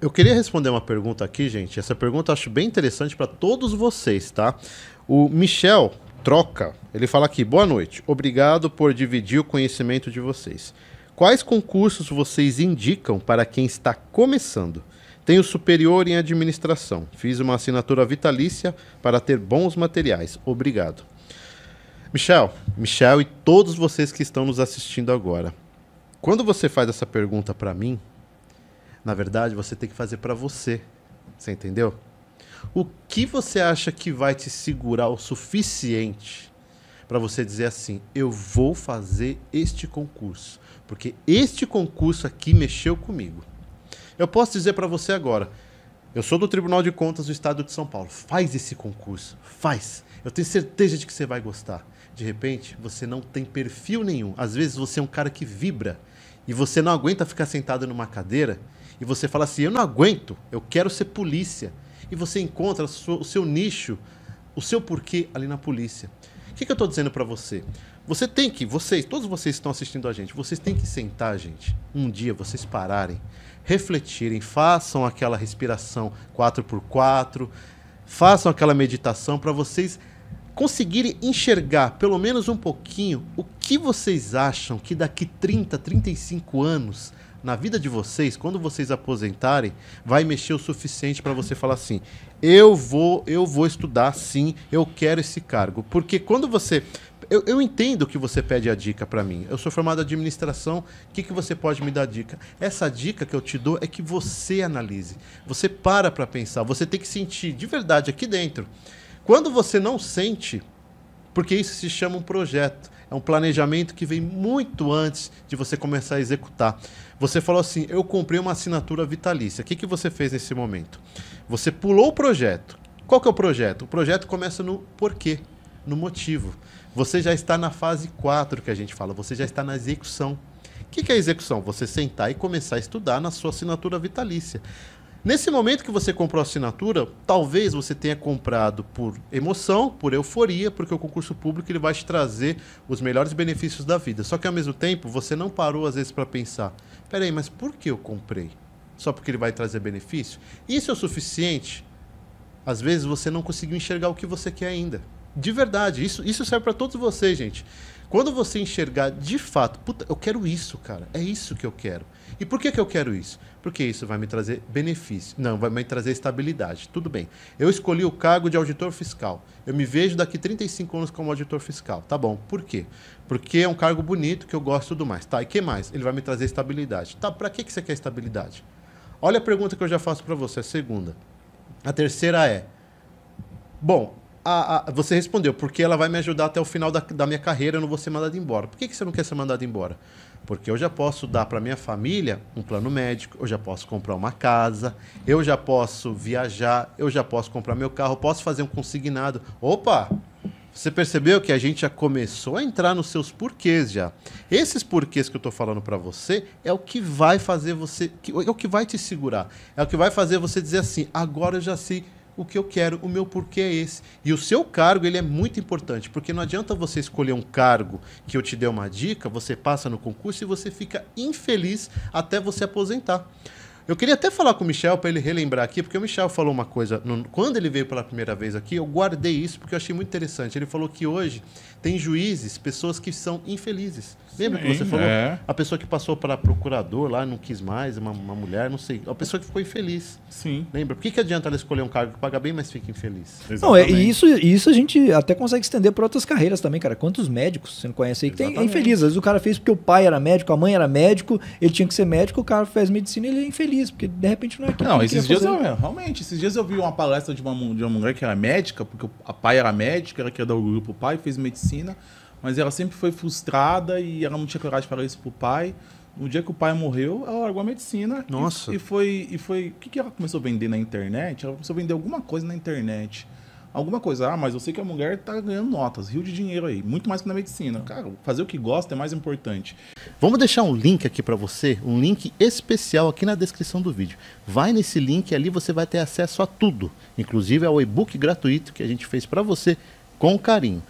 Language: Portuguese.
Eu queria responder uma pergunta aqui, gente. Essa pergunta eu acho bem interessante para todos vocês, tá? O Michel Troca, ele fala aqui: boa noite, obrigado por dividir o conhecimento de vocês. Quais concursos vocês indicam para quem está começando? Tenho superior em administração. Fiz uma assinatura vitalícia para ter bons materiais. Obrigado. Michel, Michel e todos vocês que estão nos assistindo agora. Quando você faz essa pergunta para mim, na verdade, você tem que fazer para você. Você entendeu? O que você acha que vai te segurar o suficiente para você dizer assim: eu vou fazer este concurso, porque este concurso aqui mexeu comigo. Eu posso dizer para você agora: eu sou do Tribunal de Contas do Estado de São Paulo. Faz esse concurso, faz. Eu tenho certeza de que você vai gostar. De repente, você não tem perfil nenhum. Às vezes você é um cara que vibra e você não aguenta ficar sentado numa cadeira e você fala assim: eu não aguento, eu quero ser polícia. E você encontra o seu nicho, o seu porquê ali na polícia. O que, que eu estou dizendo para você? Você tem que, vocês, todos vocês que estão assistindo a gente, vocês têm que sentar, gente, um dia, vocês pararem, refletirem, façam aquela respiração 4x4, façam aquela meditação para vocês conseguirem enxergar pelo menos um pouquinho o que vocês acham que daqui 30, 35 anos na vida de vocês, quando vocês aposentarem, vai mexer o suficiente para você falar assim: eu vou, eu vou estudar sim, eu quero esse cargo. Porque quando você. Eu, eu entendo que você pede a dica para mim. Eu sou formado em administração, o que, que você pode me dar dica? Essa dica que eu te dou é que você analise. Você para para pensar, você tem que sentir de verdade aqui dentro. Quando você não sente, porque isso se chama um projeto. É um planejamento que vem muito antes de você começar a executar. Você falou assim: eu comprei uma assinatura vitalícia. O que, que você fez nesse momento? Você pulou o projeto. Qual que é o projeto? O projeto começa no porquê, no motivo. Você já está na fase 4 que a gente fala, você já está na execução. O que, que é execução? Você sentar e começar a estudar na sua assinatura vitalícia. Nesse momento que você comprou a assinatura, talvez você tenha comprado por emoção, por euforia, porque o concurso público ele vai te trazer os melhores benefícios da vida. Só que ao mesmo tempo, você não parou às vezes para pensar: peraí, mas por que eu comprei? Só porque ele vai trazer benefício? Isso é o suficiente? Às vezes você não conseguiu enxergar o que você quer ainda. De verdade, isso, isso serve para todos vocês, gente. Quando você enxergar de fato, puta, eu quero isso, cara. É isso que eu quero. E por que, que eu quero isso? Porque isso vai me trazer benefício. Não, vai me trazer estabilidade. Tudo bem. Eu escolhi o cargo de auditor fiscal. Eu me vejo daqui 35 anos como auditor fiscal. Tá bom. Por quê? Porque é um cargo bonito, que eu gosto do mais. Tá, e que mais? Ele vai me trazer estabilidade. Tá, para que, que você quer estabilidade? Olha a pergunta que eu já faço para você, a segunda. A terceira é: Bom, a, a, você respondeu, porque ela vai me ajudar até o final da, da minha carreira, eu não vou ser mandado embora. Por que, que você não quer ser mandado embora? Porque eu já posso dar para minha família um plano médico, eu já posso comprar uma casa, eu já posso viajar, eu já posso comprar meu carro, posso fazer um consignado. Opa! Você percebeu que a gente já começou a entrar nos seus porquês já. Esses porquês que eu estou falando para você é o que vai fazer você, é o que vai te segurar, é o que vai fazer você dizer assim: agora eu já sei o que eu quero, o meu porquê é esse. E o seu cargo ele é muito importante, porque não adianta você escolher um cargo que eu te dê uma dica, você passa no concurso e você fica infeliz até você aposentar. Eu queria até falar com o Michel para ele relembrar aqui, porque o Michel falou uma coisa. No, quando ele veio pela primeira vez aqui, eu guardei isso porque eu achei muito interessante. Ele falou que hoje tem juízes, pessoas que são infelizes. Lembra Sim, que você falou? É. A pessoa que passou para procurador lá, não quis mais, uma, uma, mulher, não sei. A pessoa que ficou infeliz. Sim. Lembra? Por que, que adianta ela escolher um cargo que paga bem, mas fica infeliz? Exatamente. Não, é, isso, isso a gente até consegue estender para outras carreiras também, cara. Quantos médicos você não conhece aí que Exatamente. tem, é infeliz? Às vezes o cara fez porque o pai era médico, a mãe era médico, ele tinha que ser médico, o cara fez medicina e ele é infeliz feliz, porque de repente não é aquilo. Não, que esses dias fazer. eu, realmente, esses dias eu vi uma palestra de uma, de uma mulher que era médica, porque a pai era médica, ela queria dar orgulho pro pai, fez medicina, mas ela sempre foi frustrada e ela não tinha coragem de falar isso pro pai. No dia que o pai morreu, ela largou a medicina. Nossa. E, e foi. E foi. O que, que ela começou a vender na internet? Ela começou a vender alguma coisa na internet alguma coisa. Ah, mas eu sei que a mulher tá ganhando notas, rio de dinheiro aí, muito mais que na medicina. Cara, fazer o que gosta é mais importante. Vamos deixar um link aqui para você, um link especial aqui na descrição do vídeo. Vai nesse link ali, você vai ter acesso a tudo, inclusive ao e-book gratuito que a gente fez para você com carinho.